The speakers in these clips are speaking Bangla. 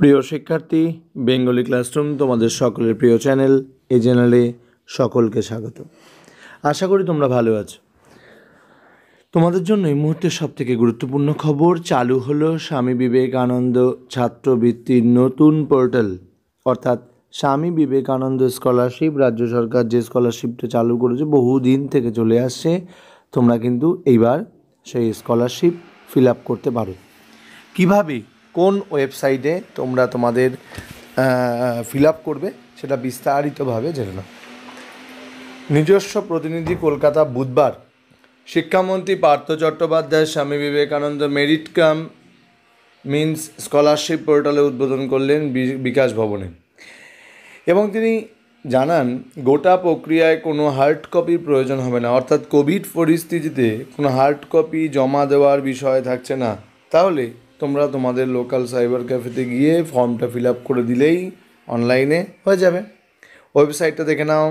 প্রিয় শিক্ষার্থী বেঙ্গলি ক্লাসরুম তোমাদের সকলের প্রিয় চ্যানেল এই চ্যানেলে সকলকে স্বাগত আশা করি তোমরা ভালো আছো তোমাদের জন্য এই মুহূর্তে সবথেকে গুরুত্বপূর্ণ খবর চালু হলো স্বামী বিবেকানন্দ ছাত্রবৃত্তির নতুন পোর্টাল অর্থাৎ স্বামী বিবেকানন্দ স্কলারশিপ রাজ্য সরকার যে স্কলারশিপটা চালু করেছে বহুদিন থেকে চলে আসছে তোমরা কিন্তু এইবার সেই স্কলারশিপ ফিল আপ করতে পারো কীভাবে কোন ওয়েবসাইটে তোমরা তোমাদের ফিল আপ করবে সেটা বিস্তারিতভাবে জেনে নাও নিজস্ব প্রতিনিধি কলকাতা বুধবার শিক্ষামন্ত্রী Partha Chattopadhyay Swami Vivekananda merit cum means scholarship পোর্টালে উদ্বোধন করলেন বিকাশ ভবনে এবং তিনি জানান গোটা প্রক্রিয়ায় কোনো হার্ড কপির প্রয়োজন হবে না অর্থাৎ কোভিড পরিস্থিতিতে কোনো হার্ড কপি জমা দেওয়ার বিষয় থাকছে না তাহলে তোমরা তোমাদের লোকাল সাইবার ক্যাফেতে গিয়ে ফর্মটা ফিল আপ করে দিলেই অনলাইনে হয়ে যাবে ওয়েবসাইটটা দেখে নাও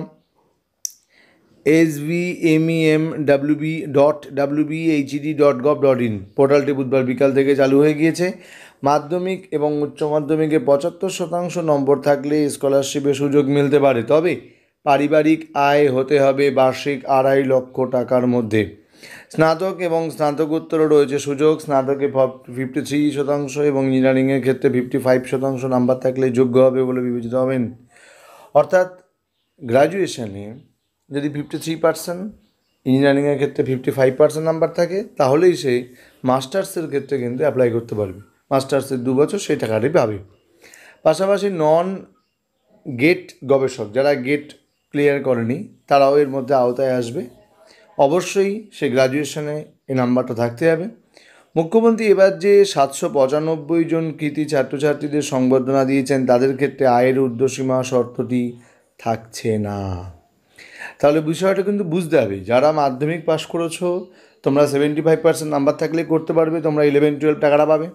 S B M E M W B dot W B dot gov dot in পোর্টালটি বুধবার বিকাল থেকে চালু হয়ে গিয়েছে মাধ্যমিক এবং উচ্চ মাধ্যমিকে পঁচাত্তর শতাংশ নম্বর থাকলে স্কলারশিপের সুযোগ মিলতে পারে তবে পারিবারিক আয় হতে হবে বার্ষিক আড়াই লক্ষ টাকার মধ্যে স্নাতক এবং স্নাতকোত্তরও রয়েছে সুযোগ স্নাতকে ফিফটি থ্রি শতাংশ এবং ইঞ্জিনিয়ারিংয়ের ক্ষেত্রে ফিফটি ফাইভ শতাংশ নাম্বার থাকলে যোগ্য হবে বলে বিবেচিত হবেন অর্থাৎ গ্রাজুয়েশনে যদি ফিফটি থ্রি পার্সেন্ট ইঞ্জিনিয়ারিংয়ের ক্ষেত্রে ফিফটি ফাইভ পার্সেন্ট নাম্বার থাকে তাহলেই সে মাস্টার্সের ক্ষেত্রে কিন্তু অ্যাপ্লাই করতে পারবে মাস্টার্সের দু বছর সেই টাকাটি পাবে পাশাপাশি নন গেট গবেষক যারা গেট ক্লিয়ার করেনি তারাও এর মধ্যে আওতায় আসবে অবশ্যই সে গ্রাজুয়েশনে এই নাম্বারটা থাকতে হবে মুখ্যমন্ত্রী এবার যে সাতশো পঁচানব্বই জন কৃতি ছাত্রছাত্রীদের সংবর্ধনা দিয়েছেন তাদের ক্ষেত্রে আয়ের ঊর্ধ্বসীমা শর্তটি থাকছে না তাহলে বিষয়টা কিন্তু বুঝতে হবে যারা মাধ্যমিক পাশ করেছো তোমরা সেভেন্টি ফাইভ পার্সেন্ট নাম্বার থাকলে করতে পারবে তোমরা ইলেভেন টুয়েলভ টাকাটা পাবে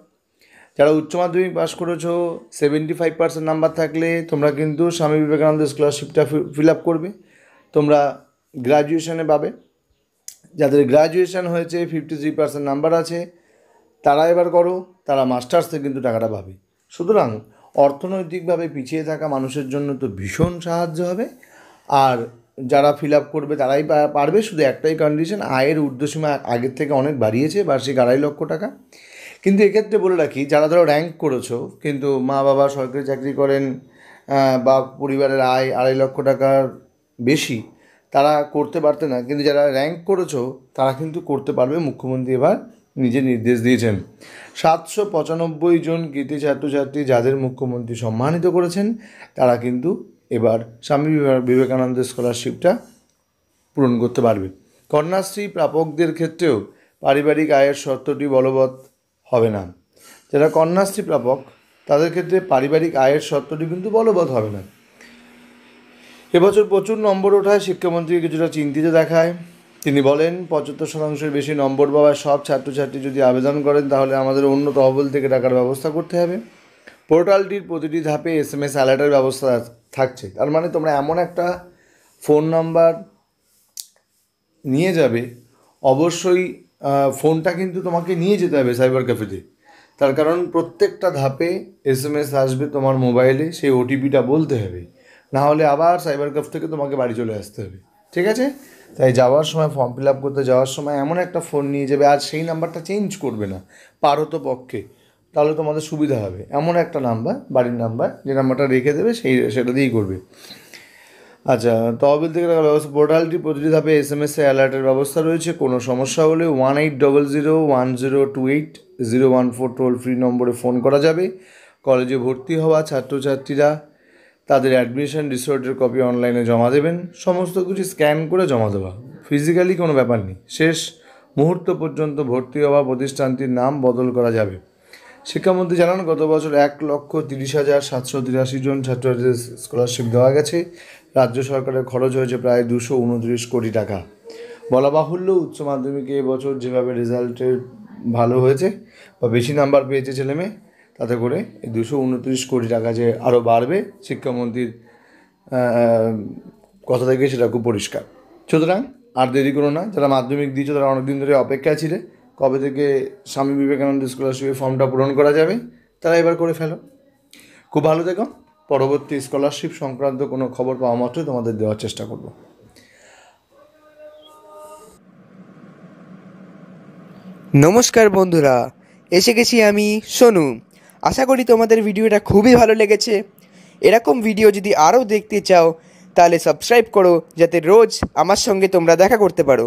যারা উচ্চ মাধ্যমিক পাশ করেছো সেভেন্টি ফাইভ পার্সেন্ট নাম্বার থাকলে তোমরা কিন্তু স্বামী বিবেকানন্দ স্কলারশিপটা ফিল আপ করবে তোমরা গ্রাজুয়েশনে পাবে যাদের গ্র্যাজুয়েশান হয়েছে ফিফটি থ্রি পার্সেন্ট নাম্বার আছে তারা এবার করো তারা মাস্টার্সে কিন্তু টাকাটা পাবে সুতরাং অর্থনৈতিকভাবে পিছিয়ে থাকা মানুষের জন্য তো ভীষণ সাহায্য হবে আর যারা ফিল আপ করবে তারাই পারবে শুধু একটাই কন্ডিশন আয়ের ঊর্ধ্বসীমা আগের থেকে অনেক বাড়িয়েছে বার্ষিক আড়াই লক্ষ টাকা কিন্তু এক্ষেত্রে বলে রাখি যারা ধরো র্যাঙ্ক করেছো কিন্তু মা বাবা সরকারি চাকরি করেন বা পরিবারের আয় আড়াই লক্ষ টাকার বেশি তারা করতে পারতে না কিন্তু যারা র্যাঙ্ক করেছো তারা কিন্তু করতে পারবে মুখ্যমন্ত্রী এবার নিজে নির্দেশ দিয়েছেন সাতশো পঁচানব্বই জন গীতি ছাত্রছাত্রী যাদের মুখ্যমন্ত্রী সম্মানিত করেছেন তারা কিন্তু এবার স্বামী বিবেকানন্দ স্কলারশিপটা পূরণ করতে পারবে কন্যাশ্রী প্রাপকদের ক্ষেত্রেও পারিবারিক আয়ের শর্তটি বলবৎ হবে না যারা কন্যাশ্রী প্রাপক তাদের ক্ষেত্রে পারিবারিক আয়ের শর্তটি কিন্তু বলবৎ হবে না এবছর প্রচুর নম্বর ওঠায় শিক্ষামন্ত্রী কিছুটা চিন্তিত দেখায় তিনি বলেন পঁচাত্তর শতাংশের বেশি নম্বর পাওয়ায় সব ছাত্রছাত্রী যদি আবেদন করেন তাহলে আমাদের অন্য তহবিল থেকে টাকার ব্যবস্থা করতে হবে পোর্টালটির প্রতিটি ধাপে এস এম এস অ্যালার্টের ব্যবস্থা থাকছে তার মানে তোমরা এমন একটা ফোন নাম্বার নিয়ে যাবে অবশ্যই ফোনটা কিন্তু তোমাকে নিয়ে যেতে হবে সাইবার ক্যাফেতে তার কারণ প্রত্যেকটা ধাপে এস এম এস আসবে তোমার মোবাইলে সেই ওটিপিটা বলতে হবে না হলে আবার সাইবার ক্যাফ থেকে তোমাকে বাড়ি চলে আসতে হবে ঠিক আছে তাই যাওয়ার সময় ফর্ম ফিল আপ করতে যাওয়ার সময় এমন একটা ফোন নিয়ে যাবে আর সেই নাম্বারটা চেঞ্জ করবে না পারো তো পক্ষে তাহলে তোমাদের সুবিধা হবে এমন একটা নাম্বার বাড়ির নাম্বার যে নাম্বারটা রেখে দেবে সেই সেটা দিয়েই করবে আচ্ছা তহবিল থেকে টাকা ব্যবস্থা পোর্টালটি প্রতিটি ধাপে এস এম এস এ অ্যালার্টের ব্যবস্থা রয়েছে কোনো সমস্যা হলে one eight double zero one zero two eight zero one four toll free নম্বরে ফোন করা যাবে কলেজে ভর্তি হওয়া ছাত্রছাত্রীরা তাদের অ্যাডমিশন রিসোর্টের কপি অনলাইনে জমা দেবেন সমস্ত কিছু স্ক্যান করে জমা দেওয়া ফিজিক্যালি কোনো ব্যাপার নেই শেষ মুহূর্ত পর্যন্ত ভর্তি হওয়া প্রতিষ্ঠানটির নাম বদল করা যাবে শিক্ষামন্ত্রী জানান গত বছর এক লক্ষ তিরিশ হাজার সাতশো তিরাশি জন ছাত্রদের স্কলারশিপ দেওয়া গেছে রাজ্য সরকারের খরচ হয়েছে প্রায় দুশো উনত্রিশ কোটি টাকা বলা বাহুল্য উচ্চ মাধ্যমিকে এবছর যেভাবে রেজাল্টের ভালো হয়েছে বা বেশি নাম্বার পেয়েছে ছেলেমেয়ে তাতে করে দুশো উনত্রিশ কোটি টাকা যে আরও বাড়বে শিক্ষামন্ত্রীর কথা থেকে সেটা খুব পরিষ্কার সুতরাং আর দেরি করো না যারা মাধ্যমিক দিয়েছ তারা অনেকদিন ধরে অপেক্ষায় ছিলে কবে থেকে স্বামী বিবেকানন্দ স্কলারশিপের ফর্মটা পূরণ করা যাবে তারা এবার করে ফেলো খুব ভালো দেখো পরবর্তী স্কলারশিপ সংক্রান্ত কোনো খবর পাওয়া মাত্রই তোমাদের দেওয়ার চেষ্টা করব নমস্কার বন্ধুরা এসে গেছি আমি সোনু আশা করি তোমাদের ভিডিওটা খুবই ভালো লেগেছে এরকম ভিডিও যদি আরও দেখতে চাও তাহলে সাবস্ক্রাইব করো যাতে রোজ আমার সঙ্গে তোমরা দেখা করতে পারো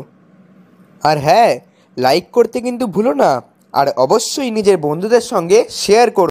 আর হ্যাঁ লাইক করতে কিন্তু ভুলো না আর অবশ্যই নিজের বন্ধুদের সঙ্গে শেয়ার করো